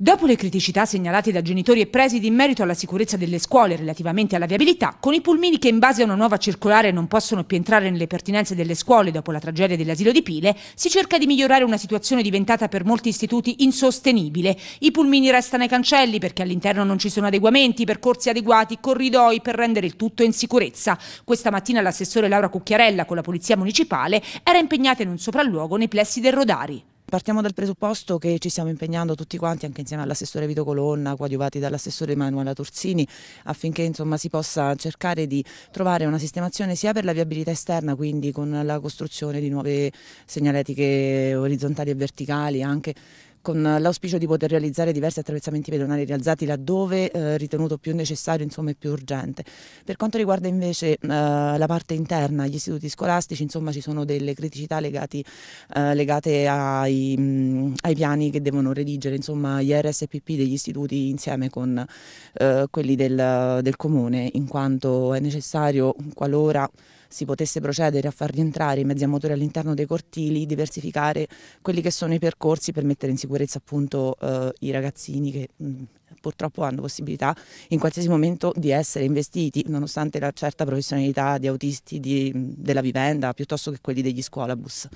Dopo le criticità segnalate da genitori e presidi in merito alla sicurezza delle scuole relativamente alla viabilità, con i pulmini che in base a una nuova circolare non possono più entrare nelle pertinenze delle scuole dopo la tragedia dell'asilo di Pile, si cerca di migliorare una situazione diventata per molti istituti insostenibile. I pulmini restano ai cancelli perché all'interno non ci sono adeguamenti, percorsi adeguati, corridoi per rendere il tutto in sicurezza. Questa mattina l'assessore Laura Cucchiarella con la Polizia Municipale era impegnata in un sopralluogo nei plessi del Rodari. Partiamo dal presupposto che ci stiamo impegnando tutti quanti, anche insieme all'assessore Vito Colonna, coadiuvati dall'assessore Emanuela Torsini, affinché insomma, si possa cercare di trovare una sistemazione sia per la viabilità esterna, quindi con la costruzione di nuove segnaletiche orizzontali e verticali, anche con l'auspicio di poter realizzare diversi attraversamenti pedonali rialzati laddove eh, ritenuto più necessario insomma, e più urgente. Per quanto riguarda invece eh, la parte interna, gli istituti scolastici, insomma, ci sono delle criticità legati, eh, legate ai, mh, ai, piani che devono redigere insomma, gli RSPP degli istituti insieme con eh, quelli del, del comune, in quanto è necessario qualora si potesse procedere a far rientrare i mezzi a motore all'interno dei cortili, diversificare quelli che sono i percorsi per mettere in sicurezza sicurezza appunto eh, i ragazzini che mh, mm, purtroppo hanno possibilità in qualsiasi momento di essere investiti, nonostante la certa professionalità di autisti di, della vivenda piuttosto che quelli degli scuolabus.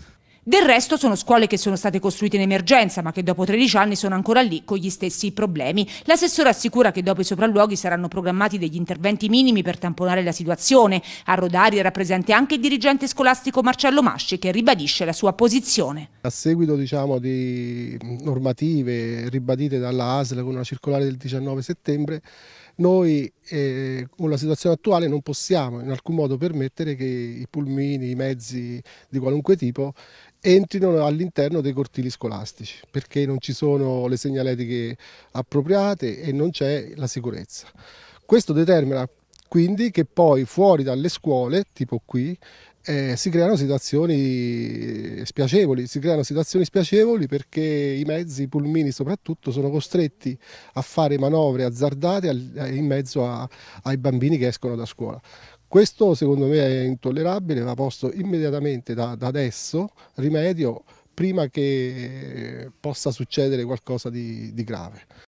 Del resto sono scuole che sono state costruite in emergenza, ma che dopo 13 anni sono ancora lì con gli stessi problemi. L'assessore assicura che dopo i sopralluoghi saranno programmati degli interventi minimi per tamponare la situazione. A Rodari era presente anche il dirigente scolastico Marcello Masci che ribadisce la sua posizione. A seguito diciamo, di normative ribadite dalla ASL con una circolare del 19 settembre, noi eh, con la situazione attuale non possiamo in alcun modo permettere che i pulmini, i mezzi di qualunque tipo entrino all'interno dei cortili scolastici perché non ci sono le segnaletiche appropriate e non c'è la sicurezza. Questo determina quindi che poi fuori dalle scuole, tipo qui, eh, si creano situazioni spiacevoli, si creano situazioni spiacevoli perché i mezzi, i pulmini soprattutto, sono costretti a fare manovre azzardate in mezzo a, ai bambini che escono da scuola. Questo secondo me è intollerabile, va posto immediatamente da, da adesso rimedio prima che eh, possa succedere qualcosa di, di grave.